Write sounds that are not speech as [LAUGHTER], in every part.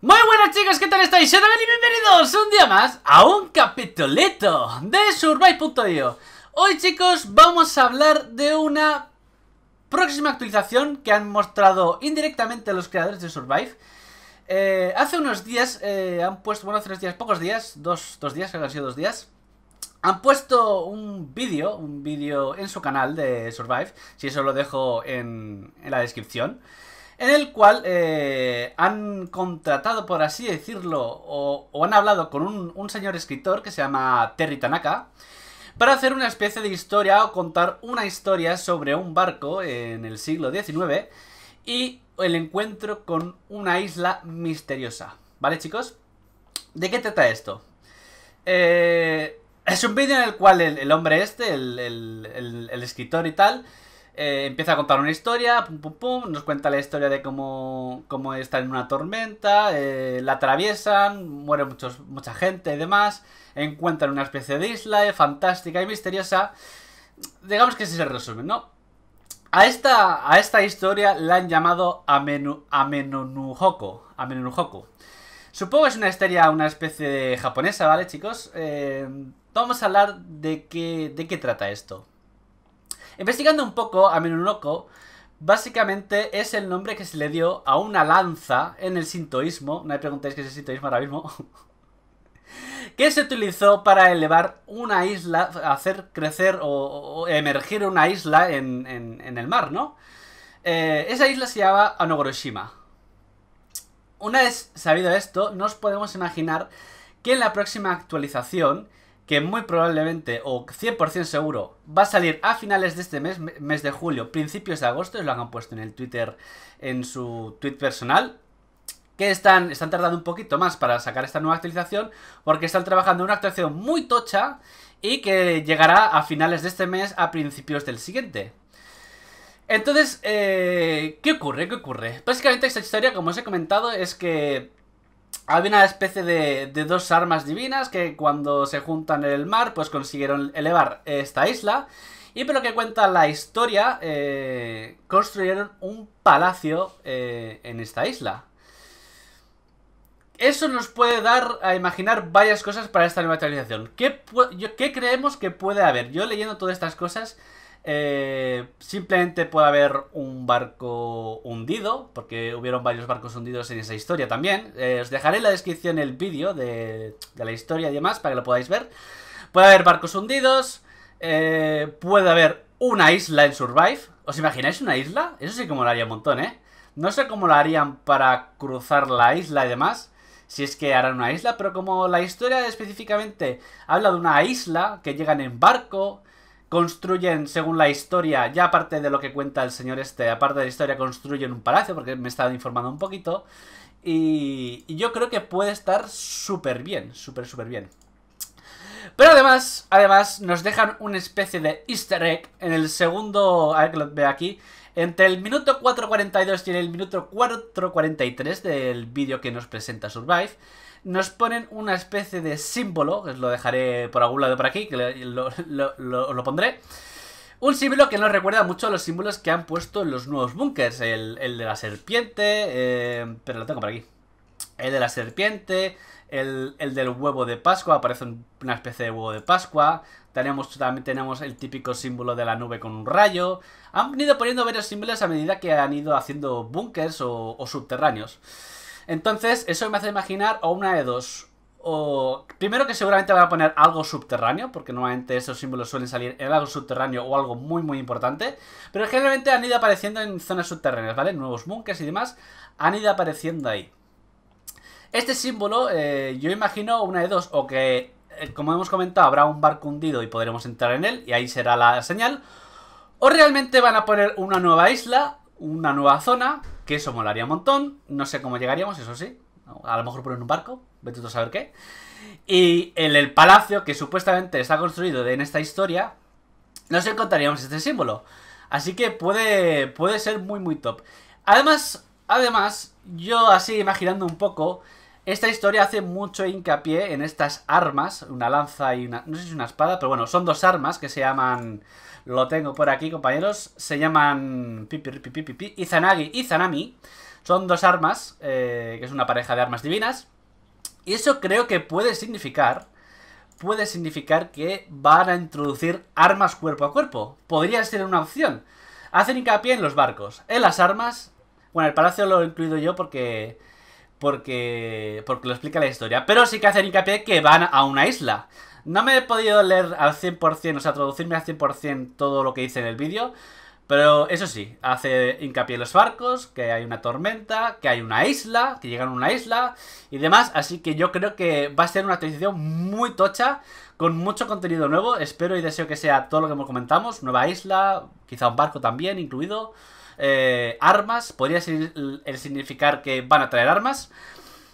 Muy buenas chicos, ¿qué tal estáis? Sean y bienvenidos un día más a un capítulo de Survive.io Hoy chicos vamos a hablar de una próxima actualización que han mostrado indirectamente los creadores de Survive eh, Hace unos días, eh, han puesto, bueno hace unos días, pocos días, dos, días, creo que han sido dos días han puesto un vídeo, un vídeo en su canal de Survive, si eso lo dejo en, en la descripción en el cual eh, han contratado, por así decirlo, o, han hablado con un, señor escritor que se llama Terry Tanaka, para hacer una especie de historia o contar una historia sobre un barco en el siglo XIX y el encuentro con una isla misteriosa. ¿Vale, chicos? ¿De qué trata esto? Eh, es un vídeo en el cual el, hombre este, el, el escritor y tal, eh, empieza a contar una historia, pum, pum, pum, nos cuenta la historia de cómo, cómo está en una tormenta, eh, la atraviesan, muere muchos, mucha gente y demás, encuentran una especie de isla eh, fantástica y misteriosa. Digamos que ese es el resumen, ¿no? A esta, a esta historia la han llamado Amenu, Amenonuhoko. Supongo que es una historia, una especie japonesa, ¿vale, chicos? vamos a hablar de qué, de qué trata esto. Investigando un poco a Minunoko, básicamente es el nombre que se le dio a una lanza en el sintoísmo. No me preguntéis qué es el sintoísmo ahora mismo. [LAUGHS] que se utilizó para elevar una isla, hacer crecer o, emergir una isla en, el mar, ¿no? Eh, esa isla se llama Onogoroshima. Una vez sabido esto, nos podemos imaginar que en la próxima actualización que muy probablemente o 100% seguro va a salir a finales de este mes, mes de julio, principios de agosto, y lo han puesto en el Twitter, en su tweet personal, que están, están tardando un poquito más para sacar esta nueva actualización, porque están trabajando en una actualización muy tocha y que llegará a finales de este mes, a principios del siguiente. Entonces, eh, ¿qué ocurre? ¿Qué ocurre? Básicamente esta historia, como os he comentado, es que había una especie de, dos armas divinas que cuando se juntan en el mar pues consiguieron elevar esta isla. Y por lo que cuenta la historia, eh, construyeron un palacio eh, en esta isla. Eso nos puede dar a imaginar varias cosas para esta nueva actualización. ¿Qué creemos que puede haber? Yo leyendo todas estas cosas eh, simplemente puede haber un barco hundido, porque hubieron varios barcos hundidos en esa historia también. Eh, os dejaré en la descripción el vídeo de, la historia y demás para que lo podáis ver. Puede haber barcos hundidos, eh, puede haber una isla en Survive. ¿Os imagináis una isla? Eso sí que molaría un montón, ¿eh? No sé cómo lo harían para cruzar la isla y demás si es que harán una isla, pero como la historia específicamente habla de una isla que llegan en barco construyen, según la historia, ya aparte de lo que cuenta el señor este, aparte de la historia, construyen un palacio, porque me he informando un poquito. Y, y yo creo que puede estar súper bien, súper, súper bien. Pero además, además, nos dejan una especie de easter egg en el segundo... A ver que lo ve aquí. Entre el minuto 4.42 y el minuto 4.43 del vídeo que nos presenta Survive, nos ponen una especie de símbolo, que os lo dejaré por algún lado por aquí, que lo, lo, pondré. Un símbolo que nos recuerda mucho a los símbolos que han puesto en los nuevos bunkers. El, de la serpiente, eh, pero lo tengo por aquí. El de la serpiente, el, del huevo de Pascua, aparece una especie de huevo de Pascua. Tenemos, también tenemos el típico símbolo de la nube con un rayo. Han ido poniendo varios símbolos a medida que han ido haciendo bunkers o, subterráneos. Entonces, eso me hace imaginar o una de dos. O primero que seguramente van a poner algo subterráneo, porque normalmente esos símbolos suelen salir en algo subterráneo o algo muy muy importante, pero generalmente han ido apareciendo en zonas subterráneas, ¿vale? Nuevos bunkers y demás han ido apareciendo ahí. Este símbolo, eh, yo imagino una de dos, o que, eh, como hemos comentado, habrá un barco hundido y podremos entrar en él, y ahí será la señal, o realmente van a poner una nueva isla, una nueva zona, que eso molaría un montón, no sé cómo llegaríamos, eso sí, a lo mejor ponen un barco, vete tú a saber qué, y en el palacio que supuestamente está construido en esta historia, nos encontraríamos este símbolo. Así que puede, puede ser muy muy top. Además, además, yo así imaginando un poco, esta historia hace mucho hincapié en estas armas, una lanza y una... no sé si es una espada, pero bueno, son dos armas que se llaman... Lo tengo por aquí, compañeros. Se llaman... Izanagi y Zanami. Son dos armas, eh, que es una pareja de armas divinas. Y eso creo que puede significar... Puede significar que van a introducir armas cuerpo a cuerpo. Podría ser una opción. Hacen hincapié en los barcos, en las armas... Bueno, el palacio lo he incluido yo porque porque, porque lo explica la historia. Pero sí que hacen hincapié que van a una isla. No me he podido leer al 100%, o sea, traducirme al 100% todo lo que dice en el vídeo. Pero eso sí, hace hincapié los barcos, que hay una tormenta, que hay una isla, que llegan a una isla y demás. Así que yo creo que va a ser una actualización muy tocha, con mucho contenido nuevo. Espero y deseo que sea todo lo que hemos comentamos, nueva isla, quizá un barco también incluido. Eh, armas, podría el significar que van a traer armas.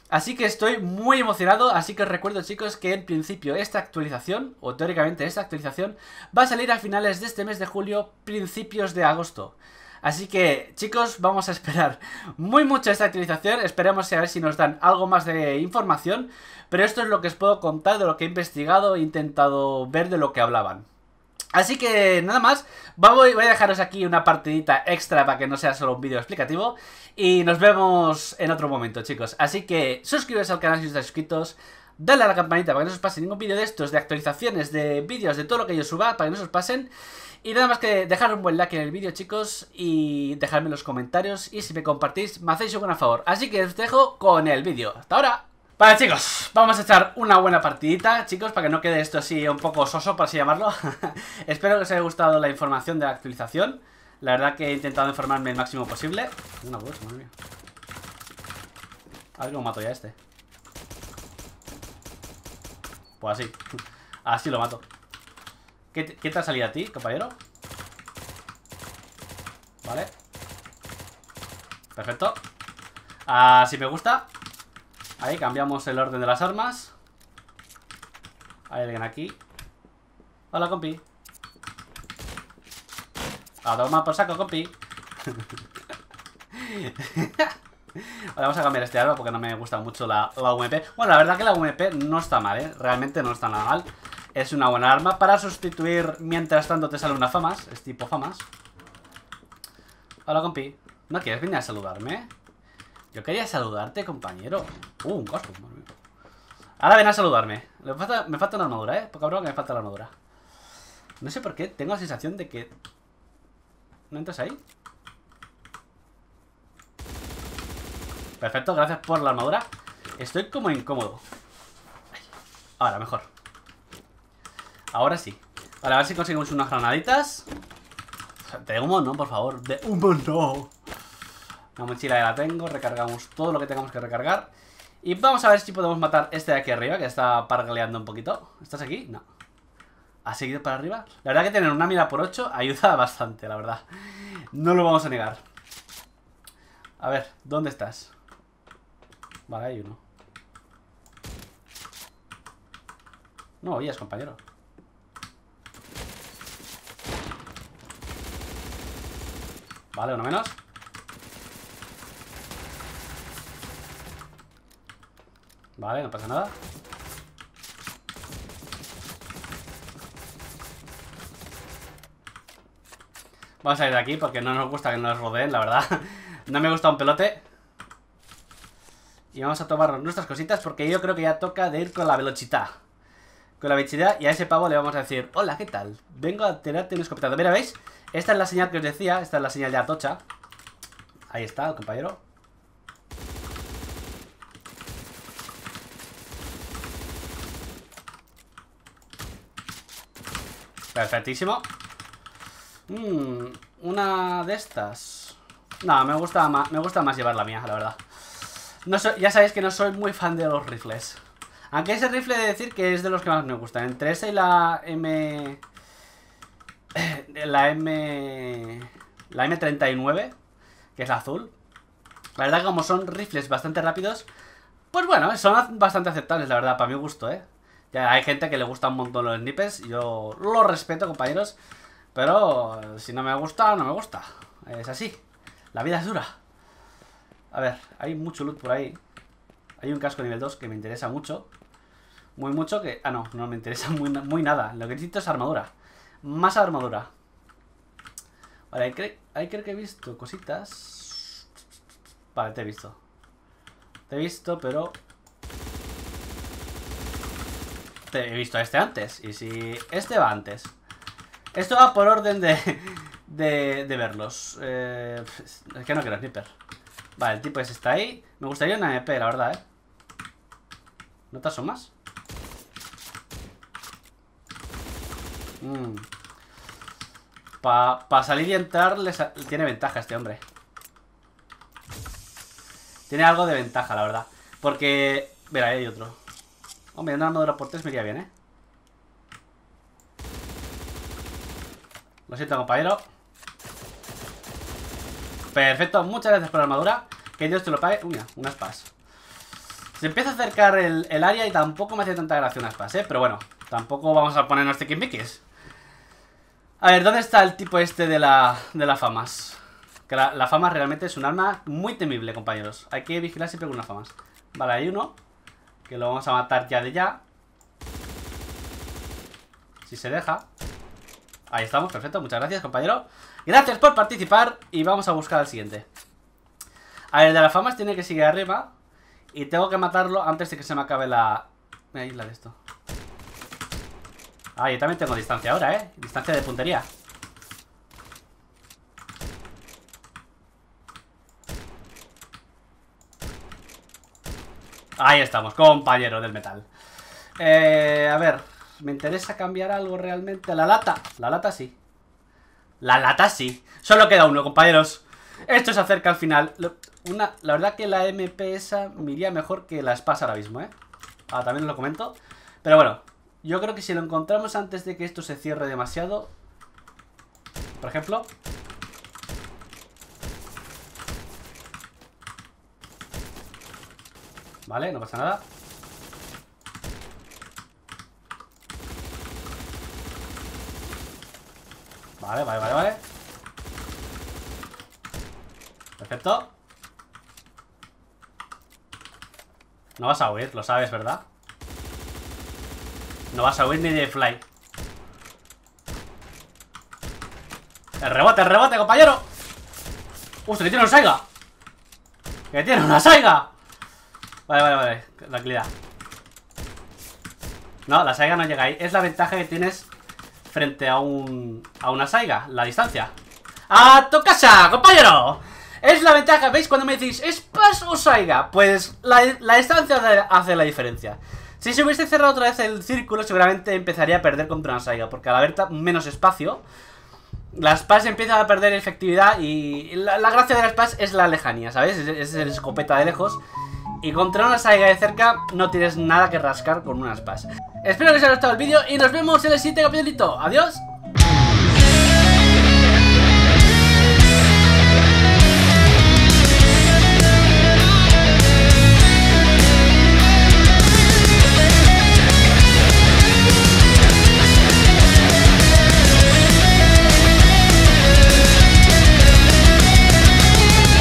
Así que estoy muy emocionado, así que os recuerdo chicos que en principio esta actualización, o teóricamente esta actualización, va a salir a finales de este mes de julio, principios de agosto. Así que chicos, vamos a esperar muy mucho esta actualización, esperemos a ver si nos dan algo más de información, pero esto es lo que os puedo contar de lo que he investigado e intentado ver de lo que hablaban. Así que nada más, voy a dejaros aquí una partidita extra para que no sea solo un vídeo explicativo y nos vemos en otro momento chicos. Así que suscríbete al canal si no estáis suscritos, dale a la campanita para que no os pase ningún vídeo de estos, de actualizaciones, de vídeos, de todo lo que yo suba, para que no os pasen. Y nada más que dejar un buen like en el vídeo chicos y dejarme en los comentarios y si me compartís me hacéis un gran favor. Así que os dejo con el vídeo. ¡Hasta ahora! Vale, chicos, vamos a echar una buena partidita, chicos, para que no quede esto así un poco soso, por así llamarlo. [LAUGHS] Espero que os haya gustado la información de la actualización. La verdad que he intentado informarme el máximo posible. Una madre mía. A ver cómo mato ya este. Pues así. [LAUGHS] Así lo mato. ¿Qué qué te ha salido a ti, compañero? Vale. Perfecto. Así ah, me gusta. Ahí, cambiamos el orden de las armas. Hay alguien aquí. Hola, compi. A tomar por saco, compi. Ahora [LAUGHS] vamos a cambiar este arma porque no me gusta mucho la, la UMP. Bueno, la verdad que la UMP no está mal, ¿eh? Realmente no está nada mal. Es una buena arma para sustituir mientras tanto te sale una famas. Es tipo famas. Hola, compi. ¿No quieres venir a saludarme? Yo quería saludarte, compañero. Uh, un gato, Ahora ven a saludarme. Me falta, una armadura, ¿eh? Poca cabrón que me falta la armadura. No sé por qué, tengo la sensación de que... ¿No entras ahí? Perfecto, gracias por la armadura. Estoy como incómodo. Ahora, mejor. Ahora sí. Vale, a ver si conseguimos unas granaditas. De humo, ¿no? Por favor. De humo, no. La mochila ya la tengo. Recargamos todo lo que tengamos que recargar. Y vamos a ver si podemos matar este de aquí arriba, que está pargaleando un poquito. ¿Estás aquí? No. ¿Ha seguido para arriba? La verdad que tener una mira por 8 ayuda [LAUGHS] bastante, la verdad. No lo vamos a negar. A ver, ¿dónde estás? Vale, hay uno. No oías, compañero. Vale, uno menos. Vale, no pasa nada. Vamos a ir de aquí porque no nos gusta que nos rodeen, la verdad. [LAUGHS] No me gusta un pelote. Y vamos a tomar nuestras cositas porque yo creo que ya toca de ir con la velocidad. Con la velocidad y a ese pavo le vamos a decir, hola, ¿qué tal? Vengo a tener un escopetado Mira, ¿veis? Esta es la señal que os decía, esta es la señal de Atocha. Ahí está, el compañero. Perfectísimo. Mm, una de estas. No, me gusta, más, me gusta más llevar la mía, la verdad. No ya sabéis que no soy muy fan de los rifles. Aunque ese rifle de decir que es de los que más me gustan. Entre esa y la M... Eh, la M... La M39, que es azul. La verdad que como son rifles bastante rápidos, pues bueno, son bastante aceptables, la verdad, para mi gusto, ¿eh? Ya, hay gente que le gusta un montón los snippets. yo lo respeto, compañeros, pero si no me gusta, no me gusta. Es así. La vida es dura. A ver, hay mucho loot por ahí. Hay un casco nivel 2 que me interesa mucho. Muy mucho que... Ah, no, no me interesa muy, nada. Lo que necesito es armadura. Más armadura. Vale, ahí creo que he visto cositas. Vale, te he visto. Te he visto, pero este, he visto a este antes. Y si este va antes. Esto va por orden de, [LAUGHS] de, verlos. Eh, es que no quiero sniper. Vale, el tipo ese está ahí. Me gustaría una MP, e la verdad, ¿eh? ¿No te más mm. Para salir y entrar tiene ventaja este hombre. Tiene algo de ventaja, la verdad. Porque... Mira, ahí hay otro. Hombre, una armadura por tres me iría bien, ¿eh? Lo siento, compañero. Perfecto, muchas gracias por la armadura. Que Dios te lo pague. Uy, unas spas. Se empieza a acercar el, área y tampoco me hace tanta gracia unas PAS, ¿eh? Pero bueno, tampoco vamos a ponernos de Kimbiques. A ver, ¿dónde está el tipo este de la, de la famas? Que la, la, fama realmente es un arma muy temible, compañeros. Hay que vigilar siempre con las famas. Vale, hay uno. Que lo vamos a matar ya de ya. Si se deja. Ahí estamos, perfecto. Muchas gracias, compañero. Gracias por participar y vamos a buscar al siguiente. A ver, el de las famas tiene que seguir arriba. Y tengo que matarlo antes de que se me acabe la... isla de esto. Ah, yo también tengo distancia ahora, ¿eh? Distancia de puntería. Ahí estamos, compañero del metal. Eh, a ver, ¿me interesa cambiar algo realmente? La lata, la lata sí. La lata sí. Solo queda uno, compañeros. Esto se acerca al final. Una, la verdad que la MP esa me iría mejor que la espasa ahora mismo, ¿eh? Ah, también os lo comento. Pero bueno, yo creo que si lo encontramos antes de que esto se cierre demasiado... Por ejemplo, Vale, no pasa nada Vale, vale, vale, vale Perfecto No vas a huir, lo sabes, ¿verdad? No vas a huir ni de fly El rebote, el rebote, compañero Usted que tiene una saiga Que tiene una saiga Vale, vale, vale. Tranquilidad. No, la saiga no llega ahí. Es la ventaja que tienes frente a un a una saiga, la distancia. ¡A tu casa, compañero! Es la ventaja, ¿veis? Cuando me decís, ¿es o saiga? Pues la, distancia hace la diferencia. Si se hubiese cerrado otra vez el círculo, seguramente empezaría a perder contra una saiga, porque al haber menos espacio, las Paz empiezan a perder efectividad y la, gracia de las Paz es la lejanía, ¿sabes? es el escopeta de lejos y contra una saiga de cerca no tienes nada que rascar con unas pas. Espero que os haya gustado el vídeo y nos vemos en el siguiente capítulo. Adiós.